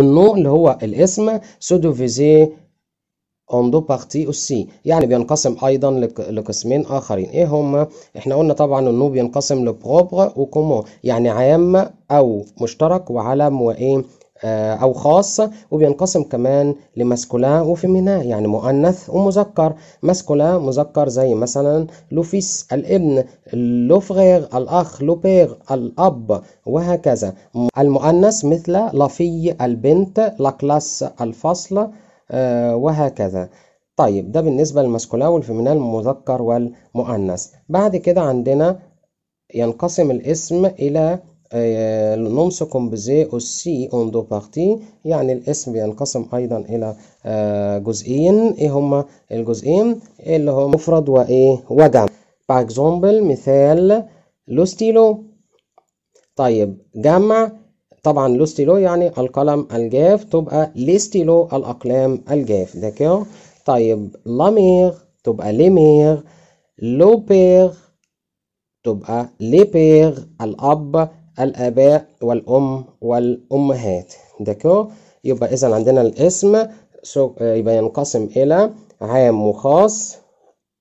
النوع اللي هو الاسم سودوفيزي اندو بارتي اوسي يعني بينقسم ايضا لقسمين اخرين ايه هما احنا قلنا طبعا النو بينقسم لبروبر وكومون يعني عامه او مشترك وعلم وايه آه، أو خاص وبينقسم كمان لماسكولا وفيمينا يعني مؤنث ومذكر ماسكولا مذكر زي مثلا لوفيس الابن لوفغير الأخ لوبير الأب وهكذا المؤنث مثل لافي البنت لاكلاس الفصل آه، وهكذا طيب ده بالنسبة للماسكولا والفيمينا المذكر والمؤنث بعد كده عندنا ينقسم الاسم إلى آه، نومس كومبوزي او سي اون دو بارتي يعني الاسم بينقسم ايضا الى آه، جزئين ايه هما الجزئين اللي هو مفرد وايه وجمع باغ اكزومبل مثال لو ستيلو طيب جمع طبعا لو ستيلو يعني القلم الجاف تبقى لي ستيلو الاقلام الجاف داكور طيب لاميغ تبقى ليميغ بيغ تبقى ليبيغ الاب الآباء والأم والأمهات داكو يبقى إذا عندنا الاسم يبقى ينقسم إلى عام وخاص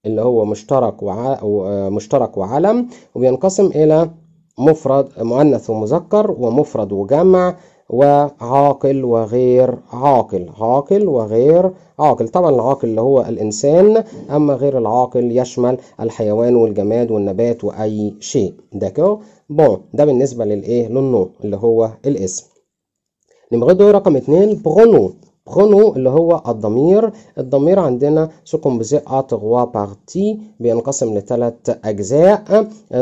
اللي هو مشترك ومشترك وعلم وبينقسم إلى مفرد مؤنث ومذكر ومفرد وجمع وعاقل وغير عاقل عاقل وغير عاقل طبعا العاقل اللي هو الإنسان أما غير العاقل يشمل الحيوان والجماد والنبات وأي شيء داكو بون ده بالنسبة للإيه للنوع اللي هو الاسم نمرة رقم اتنين برونو خونو اللي هو الضمير الضمير عندنا سكون ا اتغوا بارتي بينقسم لتلات اجزاء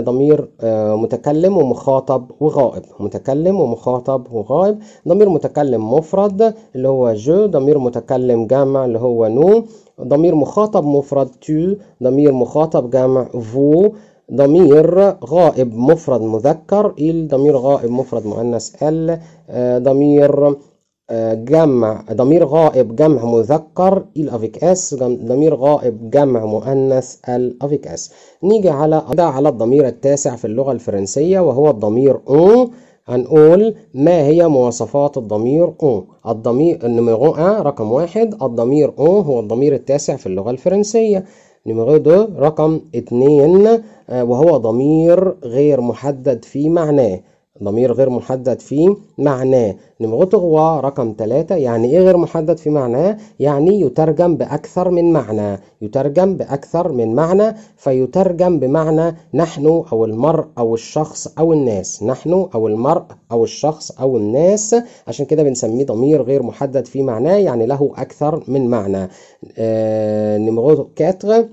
ضمير آه، متكلم ومخاطب وغائب متكلم ومخاطب وغائب ضمير متكلم مفرد اللي هو جو ضمير متكلم جامع اللي هو نو ضمير مخاطب مفرد تو ضمير مخاطب جامع فو ضمير غائب مفرد مذكر إل ضمير غائب مفرد مؤنث ال آه، ضمير جمع ضمير غائب جمع مذكر الافيك اس ضمير غائب جمع مؤنث الافيك اس نيجي على ده على الضمير التاسع في اللغة الفرنسية وهو الضمير اون هنقول ما هي مواصفات الضمير او الضمير نيميرو ان رقم واحد الضمير او هو الضمير التاسع في اللغة الفرنسية نيميرو دو رقم اتنين آه، وهو ضمير غير محدد في معناه ضمير غير محدد في معناه نمرة غوا رقم ثلاثة يعني إيه غير محدد في معناه يعني يترجم بأكثر من معنى يترجم بأكثر من معنى فيترجم بمعنى نحن أو المرء أو الشخص أو الناس نحن أو المرء أو الشخص أو الناس عشان كده بنسميه ضمير غير محدد في معناه يعني له أكثر من معنى آه نمرة كاتغ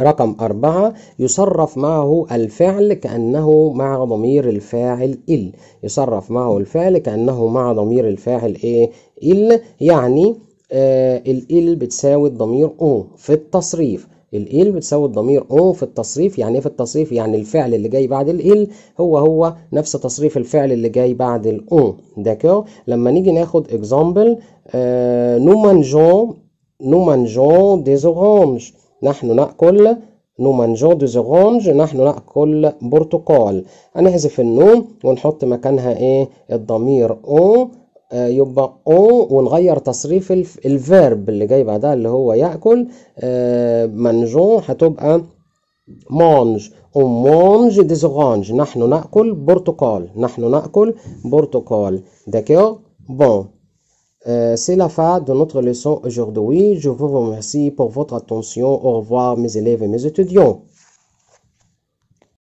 رقم أربعة يصرف معه الفعل كأنه مع ضمير الفاعل إل يصرف معه الفعل كأنه مع ضمير الفاعل إيه إل يعني آه الإل بتساوي الضمير أو في التصريف الإل بتساوي الضمير أو في التصريف يعني إيه في التصريف يعني الفعل اللي جاي بعد الإل هو هو نفس تصريف الفعل اللي جاي بعد الأو داكو لما نيجي ناخد اكزامبل آه نو جون نو جون ديز نحن نأكل نو مانجو دو زغونج نحن نأكل برتقال هنحذف النو ونحط مكانها ايه الضمير او آه، يبقى او ونغير تصريف الفيرب اللي جاي بعدها اللي هو يأكل آه، مانجو هتبقى مانج او مانج دي زغانج نحن نأكل برتقال نحن نأكل برتقال داكيو بون Euh, c'est la fin de notre leçon aujourd'hui. Je vous remercie pour votre attention. Au revoir mes élèves et mes étudiants.